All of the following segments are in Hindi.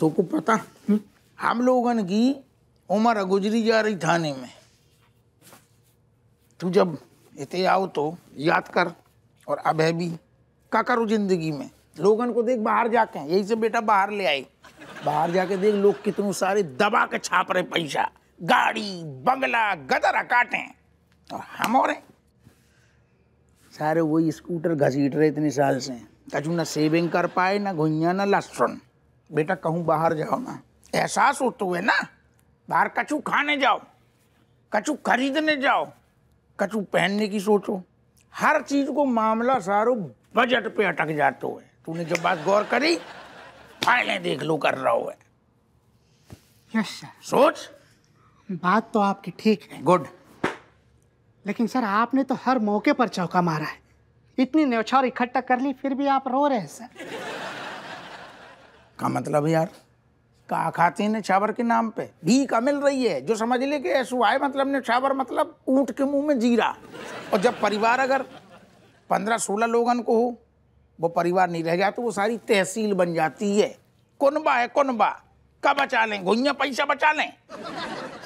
तो को पता हम्म। हम लोगन की उम्र गुजरी जा रही थाने में तू जब इतने आओ तो याद कर और अब है भी का करो जिंदगी में लोगन को देख बाहर जाके यही से बेटा बाहर ले आई बाहर जाके देख लोग कितने सारे दबा के छाप रहे पैसा गाड़ी बंगला गदर काटे और हम और सारे वही स्कूटर घसीट रहे इतने साल से कचू ना सेविंग कर पाए ना घुइया ना लहसुन बेटा कहूँ बाहर जाओ ना एहसास तो है ना बाहर कछु खाने जाओ कछु खरीदने जाओ कछु पहनने की सोचो हर चीज को मामला सारो बजट पे अटक जाते हुए तूने जब बात गौर करी फाइलें देख लो कर रहा हुआ यस सर सोच बात तो आपकी ठीक है गुड लेकिन सर आपने तो हर मौके पर चौका मारा है इतनी न्यौछावर इकट्ठा कर ली फिर भी आप रो रहे हैं सर का मतलब यार का खाते है छावर के नाम पे भी का मिल रही है जो समझ ले कि सुहाय मतलब ने छावर मतलब ऊँट के मुंह में जीरा और जब परिवार अगर पंद्रह सोलह लोगन को हो वो परिवार नहीं रह गया तो वो सारी तहसील बन जाती है कुनबा है कुनबा का बचा लें घुइया पैसा बचा लें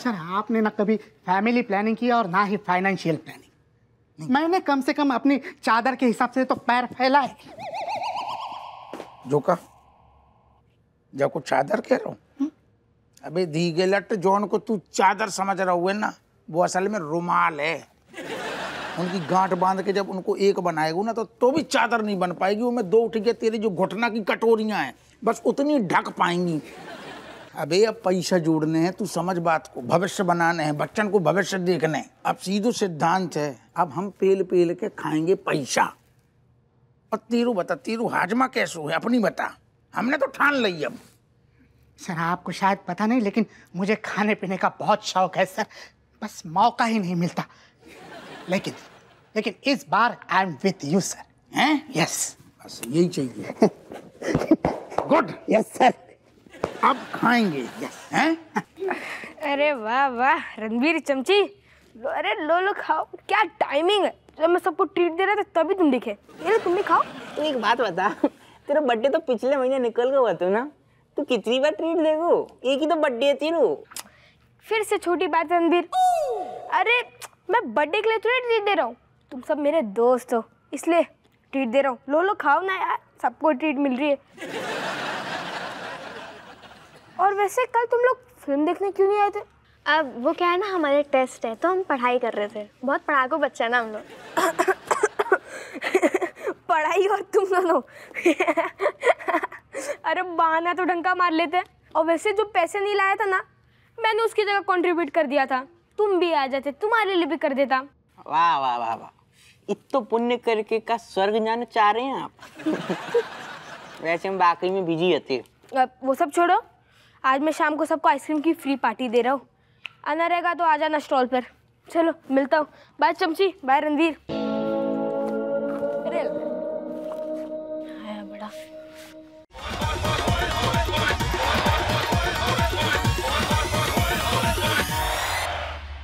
सर आपने ना कभी फैमिली प्लानिंग की और ना ही फाइनेंशियल प्लानिंग मैंने कम से कम अपनी चादर के हिसाब से तो पैर फैला है जो का जब को चादर कह रहा हूँ हम्म। अबे धीगे लट जौन को तू चादर समझ रहा हुए ना वो असल में रुमाल है उनकी गांठ बांध के जब उनको एक बनाएगा ना तो तो भी चादर नहीं बन पाएगी वो मैं दो उठ के तेरी जो घुटना की कटोरियां हैं बस उतनी ढक पाएंगी अबे अब पैसा जोड़ने हैं तू समझ बात को भविष्य बनाने हैं बच्चन को भविष्य देखने अब सीधो सिद्धांत है अब हम पेल पेल के खाएंगे पैसा और तीरू बता तीरू हाजमा कैसे है अपनी बता हमने तो ठान ली अब सर आपको शायद पता नहीं लेकिन मुझे खाने पीने का बहुत शौक है सर बस मौका ही नहीं मिलता लेकिन लेकिन इस बार I am with you sir हैं यस बस यही चाहिए गुड यस सर अब खाएंगे यस हैं अरे वाह वाह रणबीर चमची अरे लो लो खाओ क्या टाइमिंग है जब मैं सबको ट्रीट दे रहा था तभी तुम दिखे ये तुम भी खाओ एक बात बता तेरा बर्थडे तो पिछले महीने निकल गया तो ना तू कितनी बार ट्रीट देगो एक ही तो बर्थडे है तेरू फिर से छोटी बात रणबीर अरे मैं बर्थडे के लिए थोड़ी ट्रीट दे रहा हूँ तुम सब मेरे दोस्त हो इसलिए ट्रीट दे रहा हूँ लो लो खाओ ना यार सबको ट्रीट मिल रही है और वैसे कल तुम लोग फिल्म देखने क्यों नहीं आए थे अब वो क्या है ना हमारे टेस्ट है तो हम पढ़ाई कर रहे थे बहुत पढ़ाकू बच्चा है ना हम लोग मेरी बात तुम सुनो अरे बहाना तो डंका मार लेते और वैसे जो पैसे नहीं लाया था ना मैंने उसकी जगह कंट्रीब्यूट कर दिया था तुम भी आ जाते तुम्हारे लिए भी कर देता वाह वाह वाह वाह इतो पुण्य करके का स्वर्ग जाना चाह रहे हैं आप वैसे हम बाकी में बिजी रहते वो सब छोड़ो आज मैं शाम को सबको आइसक्रीम की फ्री पार्टी दे रहा हूँ आना रहेगा तो आ जाना स्टॉल पर चलो मिलता हूँ बाय चमची बाय रणवीर